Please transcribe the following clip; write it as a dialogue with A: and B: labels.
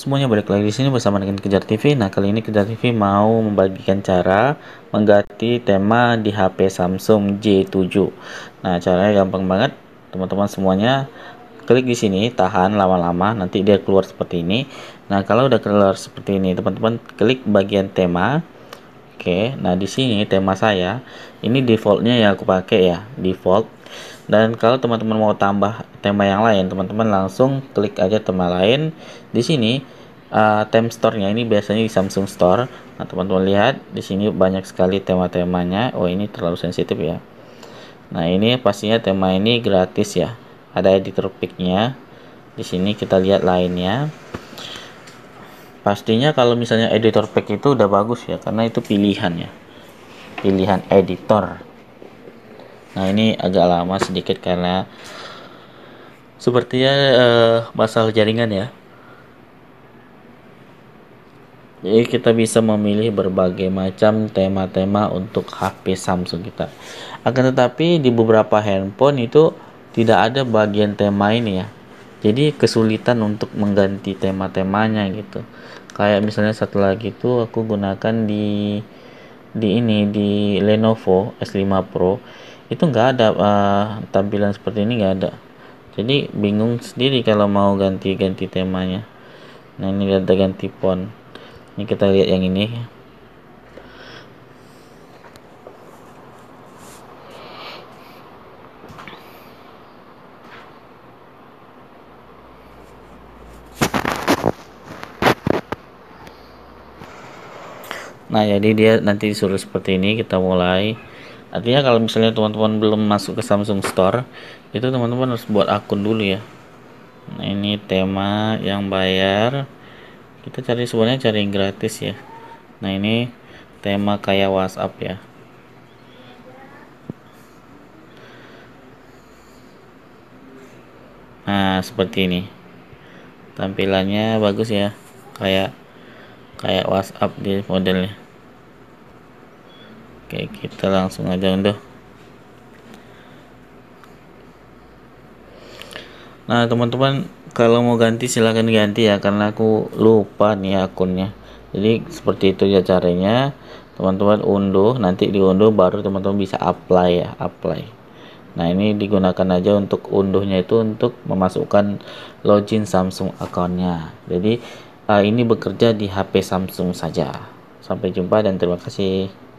A: semuanya balik lagi di sini bersama dengan Kejar TV. Nah, kali ini Kejar TV mau membagikan cara mengganti tema di HP Samsung J7. Nah, caranya gampang banget. Teman-teman semuanya klik di sini, tahan lama-lama, nanti dia keluar seperti ini. Nah, kalau udah keluar seperti ini, teman-teman klik bagian tema. Oke, nah di sini tema saya ini defaultnya yang aku pakai ya, default. Dan kalau teman-teman mau tambah tema yang lain, teman-teman langsung klik aja tema lain. Di sini uh, eh, theme store-nya ini biasanya di Samsung Store. Nah, teman-teman lihat di sini banyak sekali tema-temanya. Oh, ini terlalu sensitif ya. Nah, ini pastinya tema ini gratis ya. Ada editor pick-nya. Di sini kita lihat lainnya pastinya kalau misalnya editor pack itu udah bagus ya karena itu pilihan ya pilihan editor nah ini agak lama sedikit karena sepertinya uh, masalah jaringan ya jadi kita bisa memilih berbagai macam tema-tema untuk HP Samsung kita akan tetapi di beberapa handphone itu tidak ada bagian tema ini ya jadi kesulitan untuk mengganti tema-temanya gitu kayak misalnya satu lagi tuh aku gunakan di di ini di Lenovo S5 Pro itu nggak ada uh, tampilan seperti ini nggak ada jadi bingung sendiri kalau mau ganti-ganti temanya nah ini ada ganti font ini kita lihat yang ini nah jadi dia nanti disuruh seperti ini kita mulai artinya kalau misalnya teman-teman belum masuk ke Samsung Store itu teman-teman harus buat akun dulu ya nah, ini tema yang bayar kita cari sebenarnya cari yang gratis ya nah ini tema kayak WhatsApp ya nah seperti ini tampilannya bagus ya kayak kayak WhatsApp di modelnya oke kita langsung aja unduh nah teman-teman kalau mau ganti silahkan ganti ya karena aku lupa nih akunnya jadi seperti itu ya caranya teman-teman unduh nanti diunduh baru teman-teman bisa apply ya apply Nah ini digunakan aja untuk unduhnya itu untuk memasukkan login Samsung account-nya. Jadi Eh, ini bekerja di HP Samsung saja. Sampai jumpa dan terima kasih.